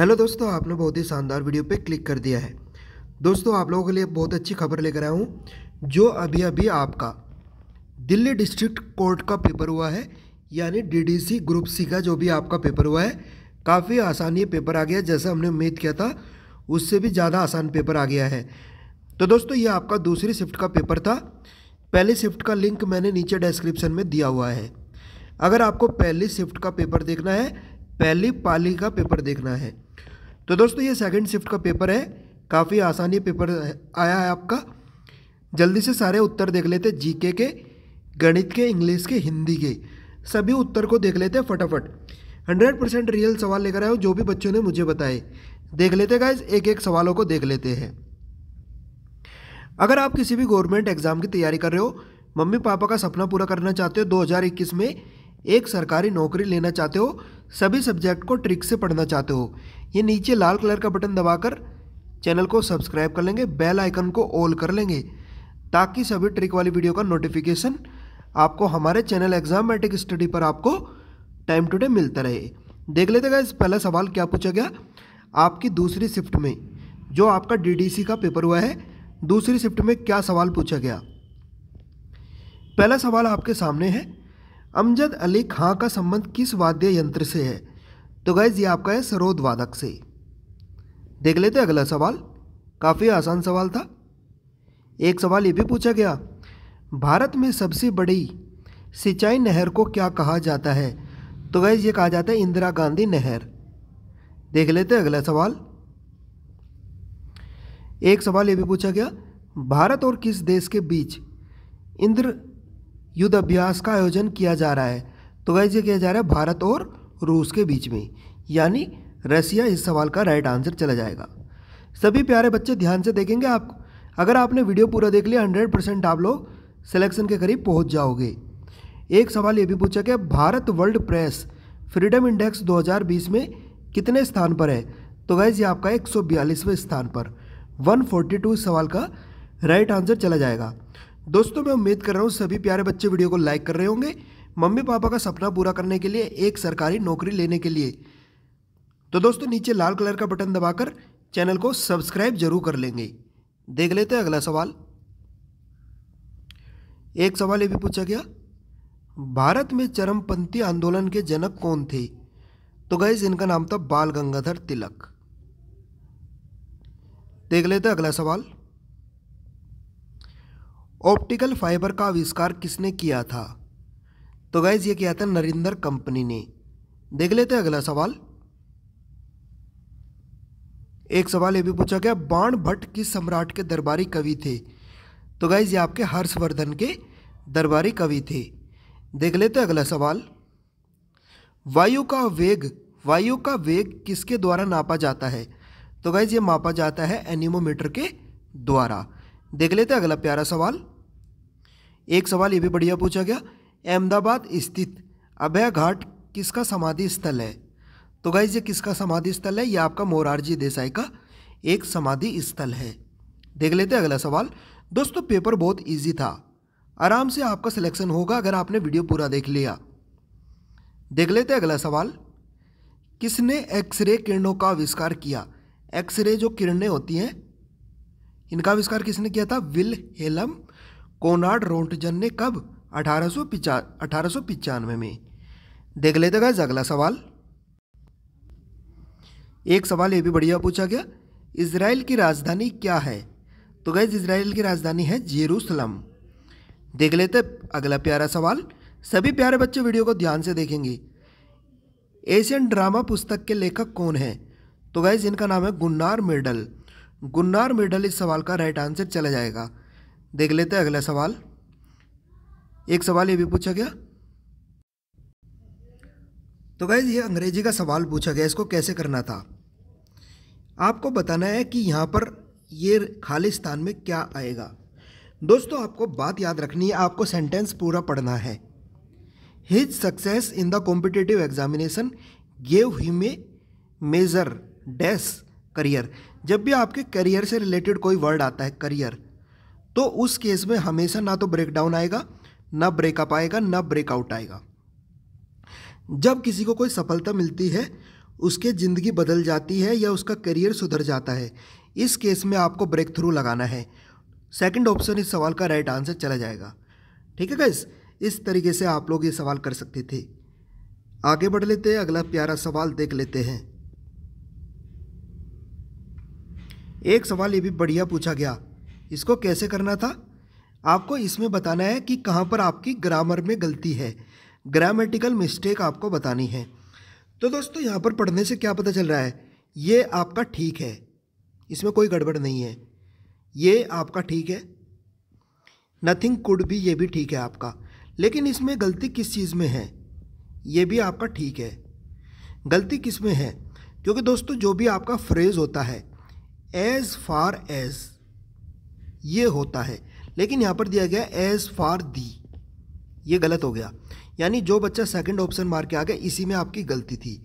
hello दोस्तों आपने बहुत ही शानदार वीडियो पे क्लिक कर दिया है दोस्तों आप लोगों के लिए बहुत अच्छी खबर लेकर आया हूँ जो अभी अभी आपका दिल्ली डिस्ट्रिक्ट कोर्ट का पेपर हुआ है यानी डीडीसी ग्रुप सी का जो भी आपका पेपर हुआ है काफ़ी आसान ये पेपर आ गया जैसा हमने उम्मीद किया था उससे भी ज़्यादा आसान पेपर आ गया है तो दोस्तों ये आपका दूसरी शिफ्ट का पेपर था पहली शिफ्ट का लिंक मैंने नीचे डिस्क्रिप्शन में दिया हुआ है अगर आपको पहली शिफ्ट का पेपर देखना है पहली पाली का पेपर देखना है तो दोस्तों ये सेकंड शिफ्ट का पेपर है काफ़ी आसानी पेपर आया है आपका जल्दी से सारे उत्तर देख लेते जीके के गणित के इंग्लिश के हिंदी के सभी उत्तर को देख लेते फटाफट हंड्रेड परसेंट रियल सवाल लेकर आए हो जो भी बच्चों ने मुझे बताए देख लेते गाइज एक एक सवालों को देख लेते हैं अगर आप किसी भी गवर्नमेंट एग्ज़ाम की तैयारी कर रहे हो मम्मी पापा का सपना पूरा करना चाहते हो 2021 में एक सरकारी नौकरी लेना चाहते हो सभी सब्जेक्ट को ट्रिक से पढ़ना चाहते हो ये नीचे लाल कलर का बटन दबाकर चैनल को सब्सक्राइब कर लेंगे बेल आइकन को ऑल कर लेंगे ताकि सभी ट्रिक वाली वीडियो का नोटिफिकेशन आपको हमारे चैनल एग्जाम मैट्रिक स्टडी पर आपको टाइम टू टाइम मिलता रहे देख लेते गाइस पहला सवाल क्या पूछा गया आपकी दूसरी शिफ्ट में जो आपका डीडीसी का पेपर हुआ है दूसरी शिफ्ट में क्या सवाल पूछा गया पहला सवाल आपके सामने है अमजद अली खां का संबंध किस वाद्य यंत्र से है तो गैज़ ये आपका है सरोद वादक से देख लेते अगला सवाल काफ़ी आसान सवाल था एक सवाल ये भी पूछा गया भारत में सबसे बड़ी सिंचाई नहर को क्या कहा जाता है तो गैज़ ये कहा जाता है इंदिरा गांधी नहर देख लेते अगला सवाल एक सवाल ये भी पूछा गया भारत और किस देश के बीच इंद्र युद्ध अभ्यास का आयोजन किया जा रहा है तो वैसे ये किया जा रहा है भारत और रूस के बीच में यानी रसिया इस सवाल का राइट आंसर चला जाएगा सभी प्यारे बच्चे ध्यान से देखेंगे आप अगर आपने वीडियो पूरा देख लिया हंड्रेड परसेंट आप लोग सिलेक्शन के करीब पहुंच जाओगे एक सवाल ये भी पूछा गया भारत वर्ल्ड प्रेस फ्रीडम इंडेक्स 2020 में कितने स्थान पर है तो गैज़ ये आपका एक स्थान पर 142 इस सवाल का राइट आंसर चला जाएगा दोस्तों मैं उम्मीद कर रहा हूँ सभी प्यारे बच्चे वीडियो को लाइक कर रहे होंगे मम्मी पापा का सपना पूरा करने के लिए एक सरकारी नौकरी लेने के लिए तो दोस्तों नीचे लाल कलर का बटन दबाकर चैनल को सब्सक्राइब जरूर कर लेंगे देख लेते हैं अगला सवाल एक सवाल ये भी पूछा गया भारत में चरमपंथी आंदोलन के जनक कौन थे तो गए इनका नाम था बाल गंगाधर तिलक देख लेते अगला सवाल ऑप्टिकल फाइबर का आविष्कार किसने किया था तो गैज ये किया था नरिंदर कंपनी ने देख लेते हैं अगला सवाल एक सवाल ये भी पूछा गया बाण भट्ट किस सम्राट के दरबारी कवि थे तो गैज ये आपके हर्षवर्धन के दरबारी कवि थे देख लेते अगला सवाल वायु का वेग वायु का वेग किसके द्वारा नापा जाता है तो गैज ये मापा जाता है एनिमोमीटर के द्वारा देख लेते अगला प्यारा सवाल एक सवाल ये भी बढ़िया पूछा गया अहमदाबाद स्थित अभय घाट किसका समाधि स्थल है तो गाइज ये किसका समाधि स्थल है यह आपका मोरारजी देसाई का एक समाधि स्थल है देख लेते हैं अगला सवाल दोस्तों पेपर बहुत ईजी था आराम से आपका सिलेक्शन होगा अगर आपने वीडियो पूरा देख लिया देख लेते हैं अगला सवाल किसने एक्सरे किरणों का आविष्कार किया एक्सरे जो किरणें होती हैं इनका आविष्कार किसने किया था विल हेलम कोनाड रोंटजन ने कब अठारह सौ पिचानवे में देख लेते गए अगला सवाल एक सवाल ये भी बढ़िया पूछा गया इसराइल की राजधानी क्या है तो गैज इसराइल की राजधानी है जेरूसलम देख लेते अगला प्यारा सवाल सभी प्यारे बच्चे वीडियो को ध्यान से देखेंगे एशियन ड्रामा पुस्तक के लेखक कौन है तो गैज इनका नाम है गुन्नार मेडल गुन्नार मेडल इस सवाल का राइट आंसर चला जाएगा देख लेते हैं अगला सवाल एक सवाल ये भी पूछा गया तो गैज ये अंग्रेजी का सवाल पूछा गया इसको कैसे करना था आपको बताना है कि यहाँ पर ये खालिस्तान में क्या आएगा दोस्तों आपको बात याद रखनी है आपको सेंटेंस पूरा पढ़ना है his success in the competitive examination gave he me major dash career जब भी आपके करियर से रिलेटेड कोई वर्ड आता है करियर तो उस केस में हमेशा ना तो ब्रेकडाउन आएगा ना ब्रेकअप आएगा ना ब्रेकआउट आएगा जब किसी को कोई सफलता मिलती है उसके ज़िंदगी बदल जाती है या उसका करियर सुधर जाता है इस केस में आपको ब्रेक थ्रू लगाना है सेकंड ऑप्शन इस सवाल का राइट आंसर चला जाएगा ठीक है गैस इस तरीके से आप लोग ये सवाल कर सकते थे आगे बढ़ लेते हैं अगला प्यारा सवाल देख लेते हैं एक सवाल ये भी बढ़िया पूछा गया इसको कैसे करना था आपको इसमें बताना है कि कहाँ पर आपकी ग्रामर में गलती है ग्रामेटिकल मिस्टेक आपको बतानी है तो दोस्तों यहाँ पर पढ़ने से क्या पता चल रहा है ये आपका ठीक है इसमें कोई गड़बड़ नहीं है ये आपका ठीक है नथिंग कुड भी ये भी ठीक है आपका लेकिन इसमें गलती किस चीज़ में है ये भी आपका ठीक है गलती किस में है क्योंकि दोस्तों जो भी आपका फ्रेज़ होता है एज़ फार एज़ ये होता है लेकिन यहाँ पर दिया गया एज फार दी ये गलत हो गया यानी जो बच्चा सेकंड ऑप्शन मार के आ गया इसी में आपकी गलती थी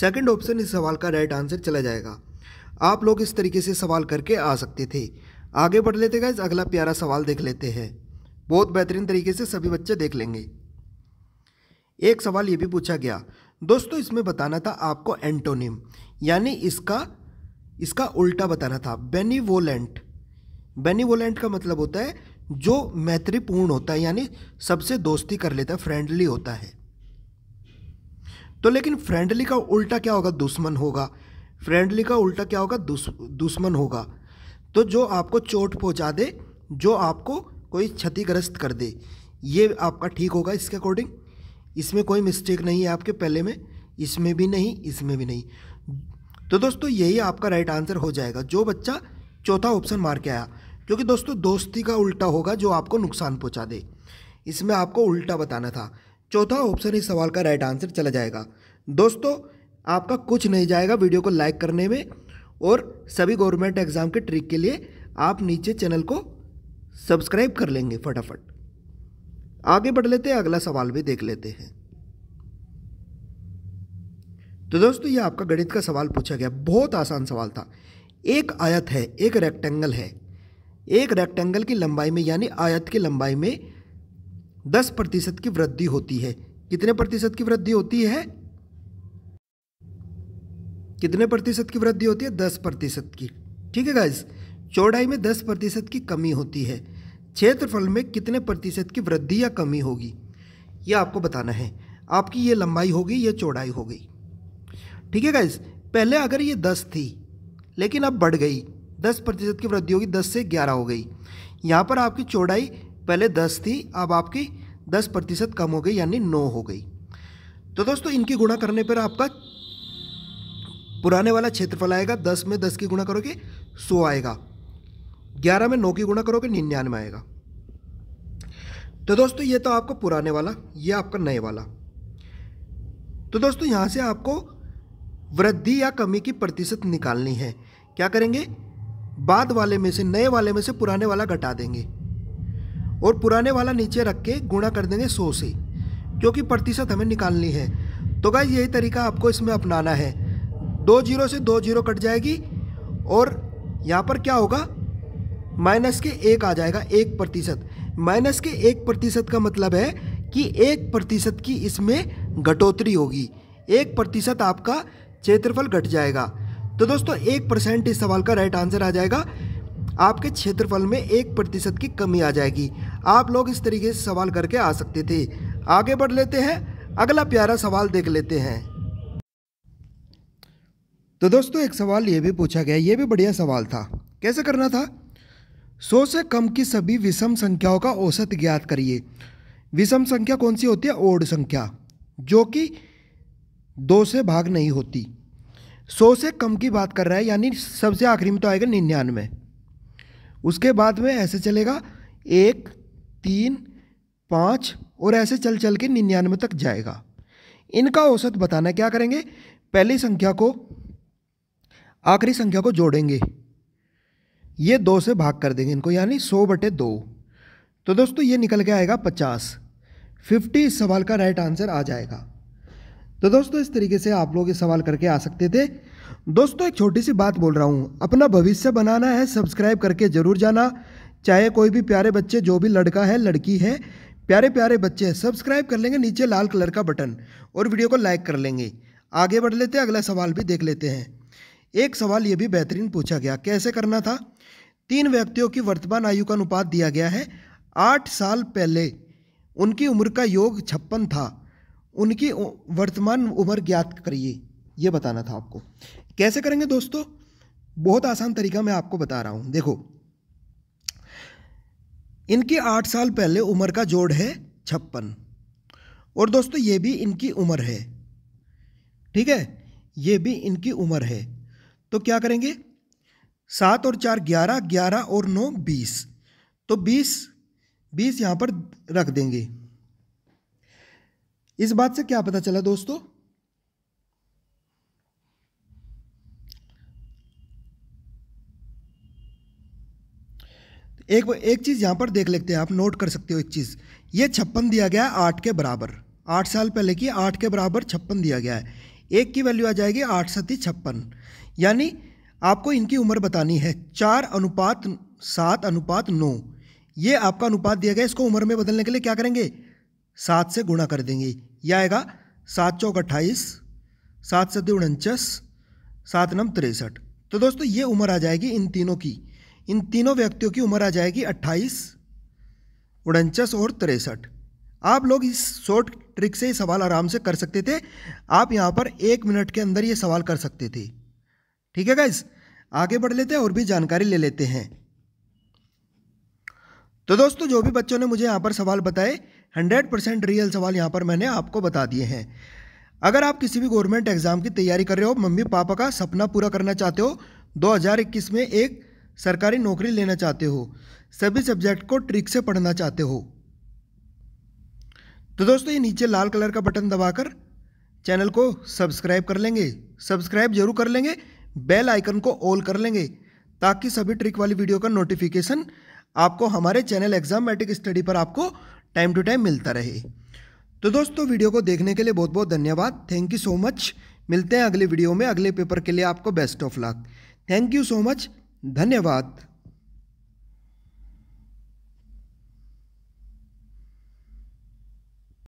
सेकंड ऑप्शन इस सवाल का राइट आंसर चला जाएगा आप लोग इस तरीके से सवाल करके आ सकते थे आगे बढ़ लेते गए अगला प्यारा सवाल देख लेते हैं बहुत बेहतरीन तरीके से सभी बच्चे देख लेंगे एक सवाल ये भी पूछा गया दोस्तों इसमें बताना था आपको एंटोनिम यानी इसका इसका उल्टा बताना था बेनीवोलेंट बेनिवोलेंट का मतलब होता है जो मैत्रीपूर्ण होता है यानी सबसे दोस्ती कर लेता है फ्रेंडली होता है तो लेकिन फ्रेंडली का उल्टा क्या होगा दुश्मन होगा फ्रेंडली का उल्टा क्या होगा दुश्मन होगा तो जो आपको चोट पहुंचा दे जो आपको कोई क्षतिग्रस्त कर दे ये आपका ठीक होगा इसके अकॉर्डिंग इसमें कोई मिस्टेक नहीं है आपके पहले में इसमें भी नहीं इसमें भी नहीं तो दोस्तों यही आपका राइट आंसर हो जाएगा जो बच्चा चौथा ऑप्शन मार के आया क्योंकि दोस्तों दोस्ती का उल्टा होगा जो आपको नुकसान पहुंचा दे इसमें आपको उल्टा बताना था चौथा ऑप्शन इस सवाल का राइट आंसर चला जाएगा दोस्तों आपका कुछ नहीं जाएगा वीडियो को लाइक करने में और सभी गवर्नमेंट एग्ज़ाम के ट्रिक के लिए आप नीचे चैनल को सब्सक्राइब कर लेंगे फटाफट आगे बढ़ लेते हैं अगला सवाल भी देख लेते हैं तो दोस्तों ये आपका गणित का सवाल पूछा गया बहुत आसान सवाल था एक आयत है एक रेक्टेंगल है एक रेक्टेंगल की लंबाई में यानी आयत की लंबाई में दस प्रतिशत की वृद्धि होती है कितने प्रतिशत की वृद्धि होती है कितने प्रतिशत की वृद्धि होती है दस प्रतिशत की ठीक है गाइज चौड़ाई में दस प्रतिशत की कमी होती है क्षेत्रफल में कितने प्रतिशत की वृद्धि या कमी होगी यह आपको बताना है आपकी ये लंबाई होगी या चौड़ाई हो गई ठीक है गाइज पहले अगर ये दस थी लेकिन अब बढ़ गई दस प्रतिशत की वृद्धि होगी दस से ग्यारह हो गई यहाँ पर आपकी चौड़ाई पहले दस थी अब आपकी दस प्रतिशत कम हो गई यानी नौ हो गई तो दोस्तों इनकी गुणा करने पर आपका पुराने वाला क्षेत्रफल आएगा दस में दस की गुणा करोगे सौ आएगा ग्यारह में नौ की गुणा करोगे निन्यानवे आएगा तो दोस्तों ये तो आपका पुराने वाला ये आपका नए वाला तो दोस्तों यहाँ से आपको वृद्धि या कमी की प्रतिशत निकालनी है क्या करेंगे बाद वाले में से नए वाले में से पुराने वाला घटा देंगे और पुराने वाला नीचे रख के गुणा कर देंगे सौ से क्योंकि प्रतिशत हमें निकालनी है तो गाइज यही तरीका आपको इसमें अपनाना है दो जीरो से दो जीरो कट जाएगी और यहाँ पर क्या होगा माइनस के एक आ जाएगा एक प्रतिशत माइनस के एक प्रतिशत का मतलब है कि एक प्रतिशत की इसमें घटोतरी होगी एक प्रतिशत आपका क्षेत्रफल घट जाएगा तो दोस्तों एक परसेंट इस सवाल का राइट आंसर आ जाएगा आपके क्षेत्रफल में एक प्रतिशत की कमी आ जाएगी आप लोग इस तरीके से सवाल करके आ सकते थे आगे बढ़ लेते हैं अगला प्यारा सवाल देख लेते हैं तो दोस्तों एक सवाल ये भी पूछा गया ये भी बढ़िया सवाल था कैसे करना था सौ से कम की सभी विषम संख्याओं का औसत ज्ञात करिए विषम संख्या कौन सी होती है ओड संख्या जो कि दो से भाग नहीं होती सौ से कम की बात कर रहा है यानी सबसे आखिरी में तो आएगा निन्यानवे उसके बाद में ऐसे चलेगा एक तीन पाँच और ऐसे चल चल के निन्यानवे तक जाएगा इनका औसत बताना क्या करेंगे पहली संख्या को आखिरी संख्या को जोड़ेंगे ये दो से भाग कर देंगे इनको यानी सौ बटे दो तो दोस्तों ये निकल के आएगा पचास फिफ्टी इस सवाल का राइट आंसर आ जाएगा तो दोस्तों इस तरीके से आप लोग ये सवाल करके आ सकते थे दोस्तों एक छोटी सी बात बोल रहा हूँ अपना भविष्य बनाना है सब्सक्राइब करके ज़रूर जाना चाहे कोई भी प्यारे बच्चे जो भी लड़का है लड़की है प्यारे प्यारे बच्चे सब्सक्राइब कर लेंगे नीचे लाल कलर का बटन और वीडियो को लाइक कर लेंगे आगे बढ़ लेते हैं अगला सवाल भी देख लेते हैं एक सवाल ये भी बेहतरीन पूछा गया कैसे करना था तीन व्यक्तियों की वर्तमान आयु का अनुपात दिया गया है आठ साल पहले उनकी उम्र का योग छप्पन था उनकी वर्तमान उम्र ज्ञात करिए ये बताना था आपको कैसे करेंगे दोस्तों बहुत आसान तरीका मैं आपको बता रहा हूँ देखो इनकी आठ साल पहले उम्र का जोड़ है छप्पन और दोस्तों ये भी इनकी उम्र है ठीक है ये भी इनकी उम्र है तो क्या करेंगे सात और चार ग्यारह ग्यारह और नौ बीस तो बीस बीस यहाँ पर रख देंगे इस बात से क्या पता चला दोस्तों एक एक चीज़ यहां पर देख लेते हैं आप नोट कर सकते हो एक चीज़ ये छप्पन दिया गया है आठ के बराबर आठ साल पहले की आठ के बराबर छप्पन दिया गया है एक की वैल्यू आ जाएगी आठ सती छप्पन यानी आपको इनकी उम्र बतानी है चार अनुपात सात अनुपात नौ ये आपका अनुपात दिया गया इसको उम्र में बदलने के लिए क्या करेंगे सात से गुणा कर देंगे यह आएगा सात चौक अट्ठाईस सात सदी उनचास सात नम तिरसठ तो दोस्तों ये उम्र आ जाएगी इन तीनों की इन तीनों व्यक्तियों की उम्र आ जाएगी अट्ठाईस उनचास और तिरसठ आप लोग इस शॉर्ट ट्रिक से ही सवाल आराम से कर सकते थे आप यहाँ पर एक मिनट के अंदर ये सवाल कर सकते थे ठीक है गाइज आगे बढ़ लेते हैं और भी जानकारी ले लेते हैं तो दोस्तों जो भी बच्चों ने मुझे यहाँ पर सवाल बताए हंड्रेड परसेंट रियल सवाल यहाँ पर मैंने आपको बता दिए हैं अगर आप किसी भी गवर्नमेंट एग्ज़ाम की तैयारी कर रहे हो मम्मी पापा का सपना पूरा करना चाहते हो 2021 में एक सरकारी नौकरी लेना चाहते हो सभी सब्जेक्ट को ट्रिक से पढ़ना चाहते हो तो दोस्तों ये नीचे लाल कलर का बटन दबाकर चैनल को सब्सक्राइब कर लेंगे सब्सक्राइब जरूर कर लेंगे बेल आइकन को ऑल कर लेंगे ताकि सभी ट्रिक वाली वीडियो का नोटिफिकेशन आपको हमारे चैनल एग्जाम मैट्रिक स्टडी पर आपको टाइम टू टाइम मिलता रहे तो दोस्तों वीडियो को देखने के लिए बहुत बहुत धन्यवाद थैंक यू सो मच मिलते हैं अगले वीडियो में अगले पेपर के लिए आपको best of luck thank you so much धन्यवाद